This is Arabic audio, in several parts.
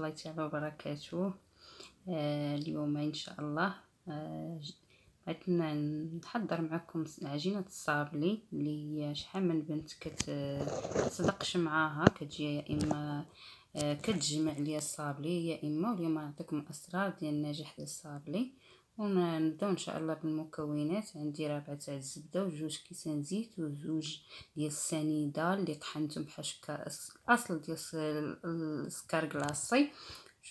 الله تعالى وبركاته آه اليوم ان شاء الله بغيت eh, آه نحضر معكم عجينه الصابلي اللي شحال من بنت كتصدقش معاها كتجي يا اما آه كتجمع ليا الصابلي يا اما واليوم نعطيكم اسرار ديال النجاح ديال الصابلي ونبداو ان شاء الله بالمكونات عندي ربعة تاع الزبده وجوج كيسان زيت وزوج ديال السنيده اللي طحنتهم بحال هكا الاصل ديال السكر كلاصي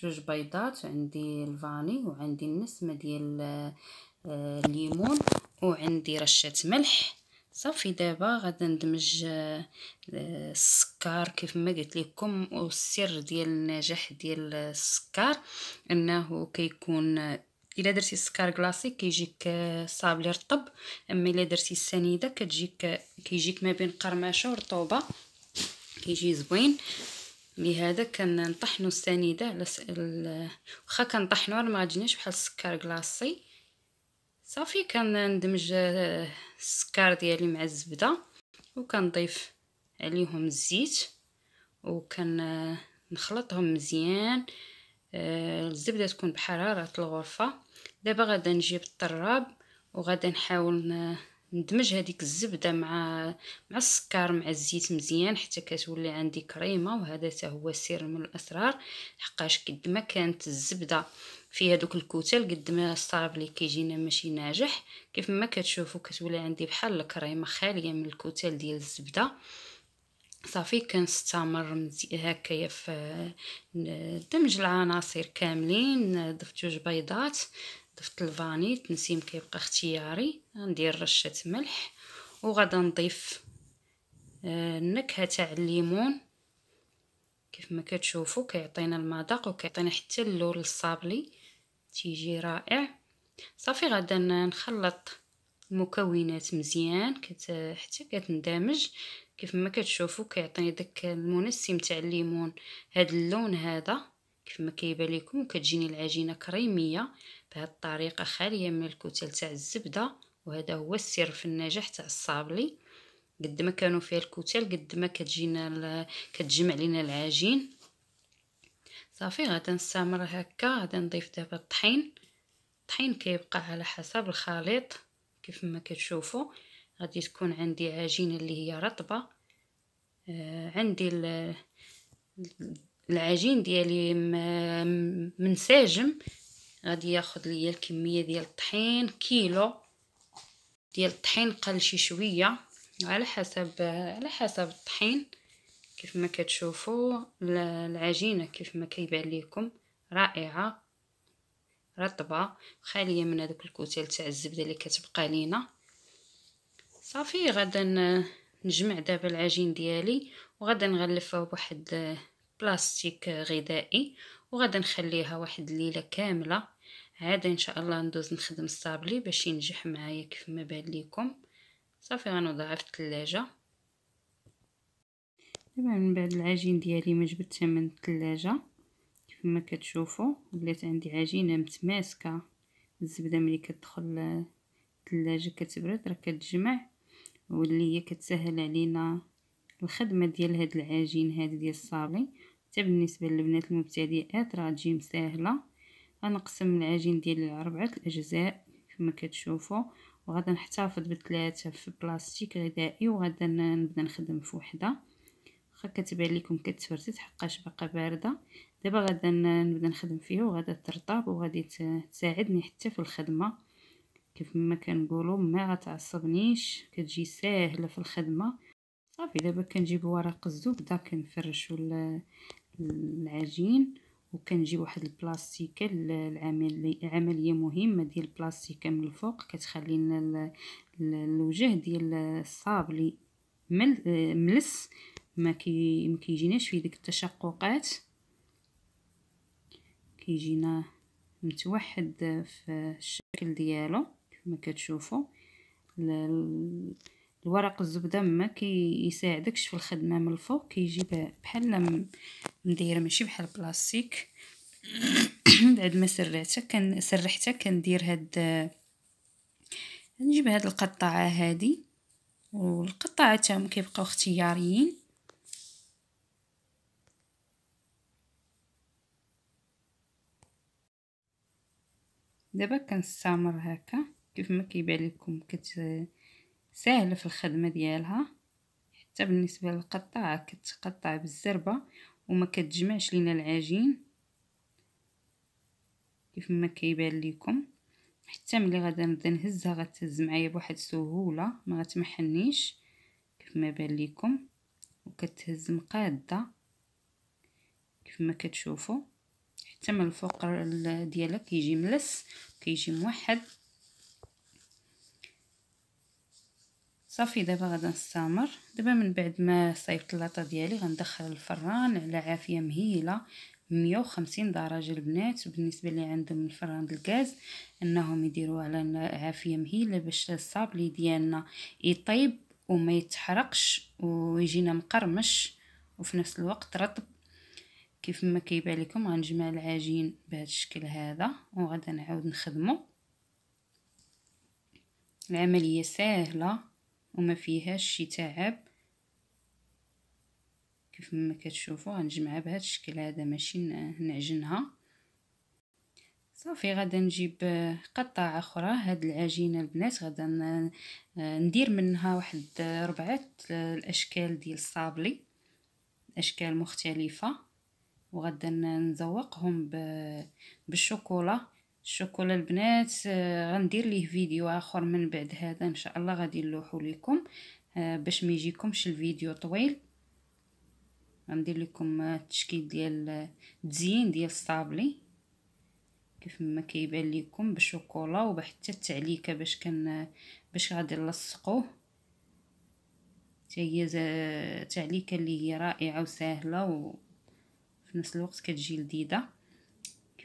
جوج بيضات عندي الفاني وعندي النسمه ديال آه، الليمون وعندي رشه ملح صافي دابا غادي ندمج آه، السكر كيف ما قلت لكم والسر ديال النجاح ديال السكر انه كيكون الا درتي السكر كلاصي كيجيك صابلي رطب اما الا درتي السنيده كتجيك كيجيك ما بين قرمشه ورطوبه كيجي زوين لهذا كنطحنوا السنيده على واخا كنطحنوا ما غتجيناش بحال السكر كلاصي صافي كندمج آه، السكر ديالي مع الزبده وكنضيف عليهم الزيت وكنخلطهم آه، مزيان آه، الزبده تكون بحراره الغرفه دابا غادا نجيب الطراب وغادا نحاول ندمج هذيك الزبده مع مع السكر مع الزيت مزيان حتى كتولي عندي كريمه وهذا حتى هو سر من الاسرار حقاش قد ما كانت الزبده في هذوك الكتل قد ما الصراب اللي كيجينا ماشي ناجح كيف ما كتشوفوا كتولي عندي بحال الكريمه خاليه من الكتل ديال الزبده صافي كنستمر هكايا في دمج العناصر كاملين ضفت جوج بيضات ضفت الفاني التنسيم كيبقى اختياري ندير رشه ملح وغادا نضيف النكهه آه، تاع الليمون كيف ما كتشوفوا كيعطينا المذاق وكيعطينا حتى اللون الصابلي تيجي رائع صافي غادا نخلط المكونات مزيان كت حتى كتندمج كيف ما كتشوفوا كيعطيني داك المنسم تاع الليمون هاد اللون هذا كيف ما كيبان لكم كتجيني العجينه كريميه بهاد الطريقه خاليه من الكتل تاع الزبده وهذا هو السر في النجاح تاع الصابلي قد ما كانوا فيها الكتل قد ما كتجينا كتجمع لينا العجين صافي غادي نستمر هكا غادي نضيف دابا الطحين الطحين كيبقى على حسب الخليط كيف ما كتشوفوا غادي تكون عندي عجينة اللي هي رطبة آه عندي العجين ديالي منسجم غادي ياخد ليا الكمية ديال الطحين كيلو ديال الطحين قل شي شوية على حسب على حسب الطحين كيف ما كتشوفوا العجينه كيف ما كيبان لكم رائعه رطبه خاليه من هذوك الكتل تاع الزبده اللي كتبقى لينا صافي غادا نجمع دابا العجين ديالي وغادا نغلفها بواحد بلاستيك غذائي وغادا نخليها واحد الليله كامله عاد ان شاء الله ندوز نخدم الصابلي باش ينجح معايا كيف ما بان ليكم صافي غنوضعها في الثلاجه دابا من بعد العجين ديالي ما جبتها من الثلاجه كيف ما كتشوفوا ولات عندي عجينه متماسكه الزبده ملي كتدخل الثلاجه كتبرد راه كتجمع واللي هي كتسهل علينا الخدمه ديال هاد العجين هذا ديال الصابي حتى بالنسبه للبنات المبتدئات راه تجي مساهلة غنقسم العجين ديالي لربعه الاجزاء كما كتشوفوا وغادا نحتفظ بثلاثه في بلاستيك غذائي وغادا نبدا نخدم في وحده واخا كتبان لكم كتفرتت حقاش باقا بارده دابا غادا نبدا نخدم فيه وغادا ترطب وغادي تساعدني حتى في الخدمه كيف ما كنقولوا ما غتعصبنيش كتجي ساهله في الخدمه صافي دابا كنجيب ورق الزبده كنفرشوا العجين وكنجيب واحد البلاستيكه العمليه مهمه ديال البلاستيكه من الفوق كتخلي لنا الوجه ديال الصابلي ملس ما ما كيجيناش فيه ديك التشققات كيجينا متوحد في الشكل ديالو كما كتشوفوا الورق الزبده ما كيساعدكش في الخدمه من الفوق كيجي بحال مدايره ماشي بحال بلاستيك بعد ما سرعتها كان سرحتها كندير هاد نجيب هاد القطعه هادي والقطعه تاعهم كيبقاو اختياريين دابا كنستمر هكا كيف ما كيبان لكم كت ساهله في الخدمه ديالها حتى بالنسبه للقطع كتقطع بالزربه وما كتجمعش لينا العجين كيف ما كيبان لكم حتى ملي غادا نبدا نهزها غتهز معايا بواحد السهوله ما غتمحنيش كيف ما بان لكم وكتهز مقاده كيف ما كتشوفوا حتى من الفوق ديالها كيجي ملس كيجي موحد صافي دابا غادي نستمر دابا من بعد ما صايبت اللاطه ديالي غندخل الفران على عافيه مهيله 150 درجه البنات بالنسبه اللي عندهم الفران الغاز انهم يديروه على عافيه مهيله باش الصابلي ديالنا يطيب وما يتحرقش ويجينا مقرمش وفي نفس الوقت رطب كيف ما كيبان لكم غنجمع العجين بهذا الشكل هذا وغادي نعاود نخدمه العمليه سهله وما فيهاش شي تعب كيف ما كتشوفوا غنجمعها بهذا الشكل هذا ماشي نعجنها صافي غادا نجيب آه، قطعه اخرى هاد العجينه البنات غادا آه، ندير منها واحد آه، ربعه الاشكال ديال الصابلي اشكال مختلفه وغادا نزوقهم بالشوكولا الشوكولا البنات آه، غندير ليه فيديو اخر من بعد هذا ان شاء الله غادي نلوحو لكم آه، باش ما يجيكمش الفيديو طويل غندير لكم آه، التشكيل ديال التزيين ديال الصابلي كيف ما كيبان لكم بالشوكولا وبحتى التعليكه باش كان باش غادي نلصقوه حتى هي تعليكه اللي هي رائعه وسهله وفي نفس الوقت كتجي لذيذه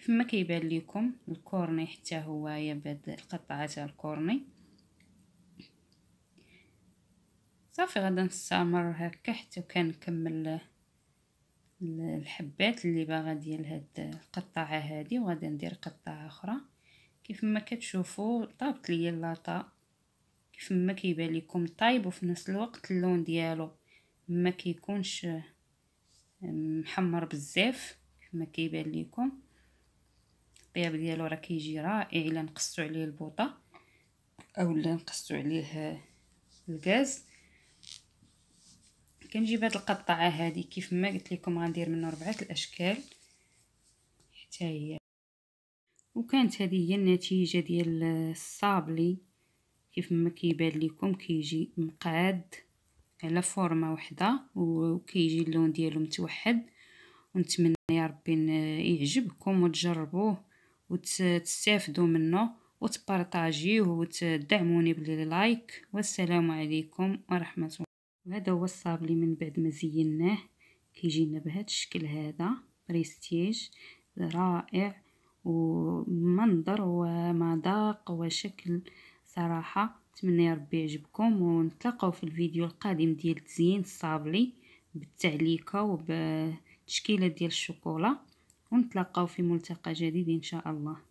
كيفما كيبان لكم الكورني حتى هو بهاد القطعات تاع الكورني صافي غادي نستمر هكا حتى كنكمل الحبات اللي باغا ديال هاد القطعه هادي وغادي ندير قطعه اخرى كيف ما كتشوفوا طابت ليا اللاطا كيف ما كيبان لكم طايب وفي نفس الوقت اللون ديالو ما كيكونش محمر بزاف كيفما كيبان لكم الطياب ديالو راه كيجي رائع إيه، الا نقصتو عليه البوطه اولا نقصتو عليه الغاز كنجيب هاد القطعه هادي كيف ما قلت لكم غندير منه ربعه الاشكال حتى هي وكانت هذه هي النتيجه ديال الصابلي كيف ما كيبان لكم كيجي مقاد على فورمه وحده وكيجي اللون ديالو متوحد ونتمنى يا ربي يعجبكم وتجربوه وتستافدوا منه وتبارطاجيوه وتدعموني باللايك والسلام عليكم ورحمه الله وهذا هو الصابلي من بعد ما زيناه كيجينا بهذا الشكل هذا بريستيج رائع ومنظر ومذاق وشكل صراحه نتمنى ربي يعجبكم ونتلاقاو في الفيديو القادم ديال تزيين الصابلي بالتعليكه وبالتشكيله ديال الشوكولا ونتلاقاو في ملتقى جديد إن شاء الله